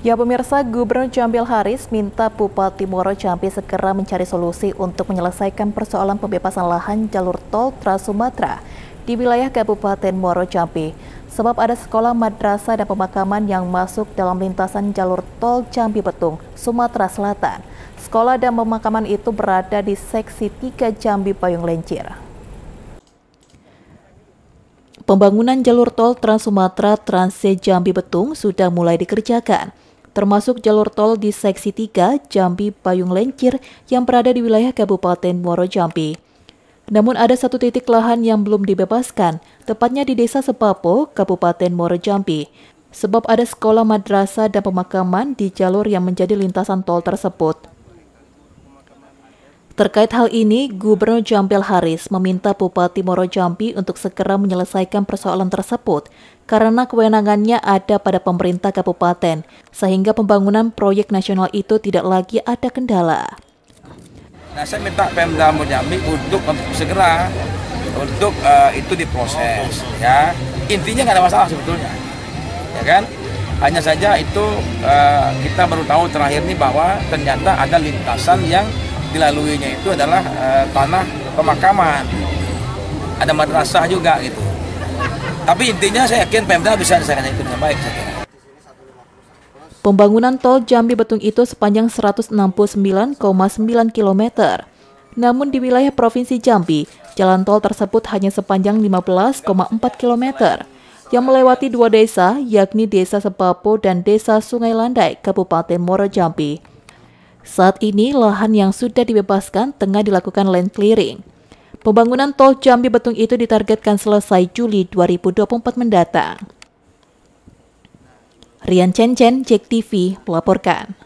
Ya pemirsa, Gubernur Jambi Haris minta Bupati Timur Jambi segera mencari solusi untuk menyelesaikan persoalan pembebasan lahan jalur tol Trans Sumatera di wilayah Kabupaten Moro Jambi. Sebab ada sekolah madrasah dan pemakaman yang masuk dalam lintasan jalur tol Jambi Betung, Sumatera Selatan. Sekolah dan pemakaman itu berada di seksi 3 Jambi Payung Lencir. Pembangunan jalur tol Trans Sumatera Transe Jambi Betung sudah mulai dikerjakan termasuk jalur tol di seksi 3 Jambi Payung Lencir yang berada di wilayah Kabupaten Muaro Jambi. Namun ada satu titik lahan yang belum dibebaskan, tepatnya di Desa Sepapo, Kabupaten Muaro Jambi. Sebab ada sekolah madrasah dan pemakaman di jalur yang menjadi lintasan tol tersebut. Terkait hal ini, Gubernur Jampil Haris meminta Bupati Moro Jambi untuk segera menyelesaikan persoalan tersebut karena kewenangannya ada pada pemerintah kabupaten, sehingga pembangunan proyek nasional itu tidak lagi ada kendala. Nah, saya minta Pemda Moro Jambi untuk segera untuk uh, itu diproses ya. Intinya nggak ada masalah sebetulnya. Ya kan? Hanya saja itu uh, kita baru tahu terakhir ini bahwa ternyata ada lintasan yang dilaluinya itu adalah e, tanah pemakaman ada madrasah juga gitu tapi intinya saya yakin Pemda bisa diselesaikan itu dengan baik saya kira. Pembangunan tol Jambi Betung itu sepanjang 169,9 km. Namun di wilayah Provinsi Jambi, jalan tol tersebut hanya sepanjang 15,4 km yang melewati dua desa, yakni Desa Sepapo dan Desa Sungai Landai, Kabupaten Moro Jambi. Saat ini, lahan yang sudah dibebaskan tengah dilakukan land clearing. Pembangunan tol Jambi Betung itu ditargetkan selesai Juli 2024 mendatang. Rian Chen Chen, JEK TV, melaporkan.